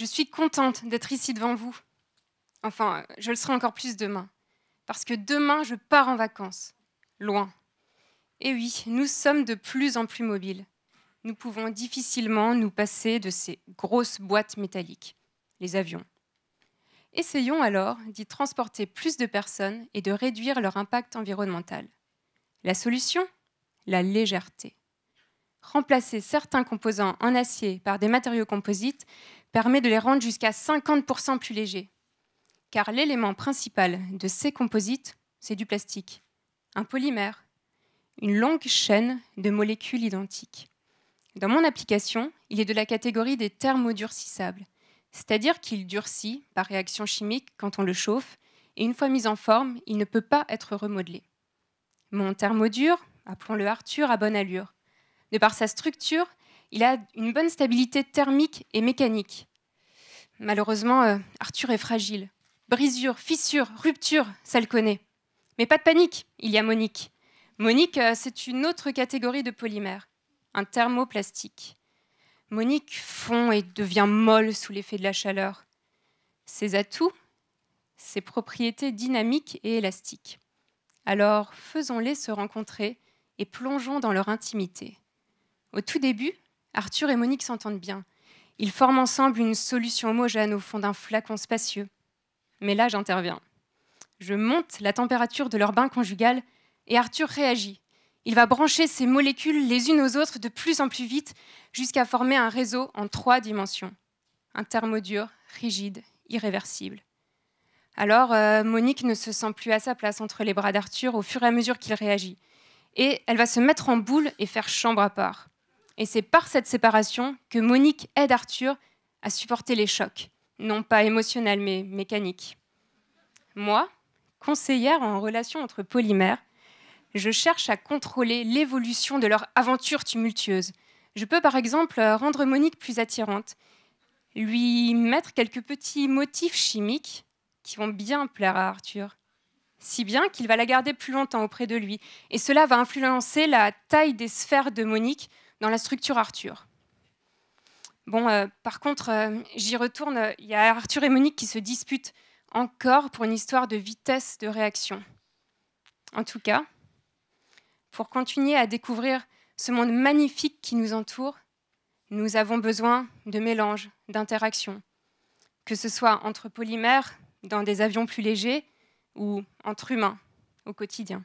Je suis contente d'être ici devant vous. Enfin, je le serai encore plus demain. Parce que demain, je pars en vacances. Loin. Et eh oui, nous sommes de plus en plus mobiles. Nous pouvons difficilement nous passer de ces grosses boîtes métalliques, les avions. Essayons alors d'y transporter plus de personnes et de réduire leur impact environnemental. La solution La légèreté. Remplacer certains composants en acier par des matériaux composites permet de les rendre jusqu'à 50% plus légers. Car l'élément principal de ces composites, c'est du plastique, un polymère, une longue chaîne de molécules identiques. Dans mon application, il est de la catégorie des thermodurcissables, c'est-à-dire qu'il durcit par réaction chimique quand on le chauffe, et une fois mis en forme, il ne peut pas être remodelé. Mon thermodur, appelons-le Arthur à bonne allure, de par sa structure, il a une bonne stabilité thermique et mécanique. Malheureusement, euh, Arthur est fragile. Brisure, fissure, rupture, ça le connaît. Mais pas de panique, il y a Monique. Monique, euh, c'est une autre catégorie de polymère, un thermoplastique. Monique fond et devient molle sous l'effet de la chaleur. Ses atouts, ses propriétés dynamiques et élastiques. Alors, faisons-les se rencontrer et plongeons dans leur intimité. Au tout début, Arthur et Monique s'entendent bien. Ils forment ensemble une solution homogène au fond d'un flacon spacieux. Mais là, j'interviens. Je monte la température de leur bain conjugal et Arthur réagit. Il va brancher ses molécules les unes aux autres de plus en plus vite jusqu'à former un réseau en trois dimensions. Un thermodure, rigide, irréversible. Alors, euh, Monique ne se sent plus à sa place entre les bras d'Arthur au fur et à mesure qu'il réagit. Et elle va se mettre en boule et faire chambre à part. Et c'est par cette séparation que Monique aide Arthur à supporter les chocs, non pas émotionnels mais mécaniques. Moi, conseillère en relation entre polymères, je cherche à contrôler l'évolution de leur aventure tumultueuse. Je peux par exemple rendre Monique plus attirante, lui mettre quelques petits motifs chimiques qui vont bien plaire à Arthur, si bien qu'il va la garder plus longtemps auprès de lui, et cela va influencer la taille des sphères de Monique dans la structure Arthur. Bon, euh, par contre, euh, j'y retourne, il y a Arthur et Monique qui se disputent encore pour une histoire de vitesse de réaction. En tout cas, pour continuer à découvrir ce monde magnifique qui nous entoure, nous avons besoin de mélanges, d'interactions, que ce soit entre polymères, dans des avions plus légers, ou entre humains au quotidien.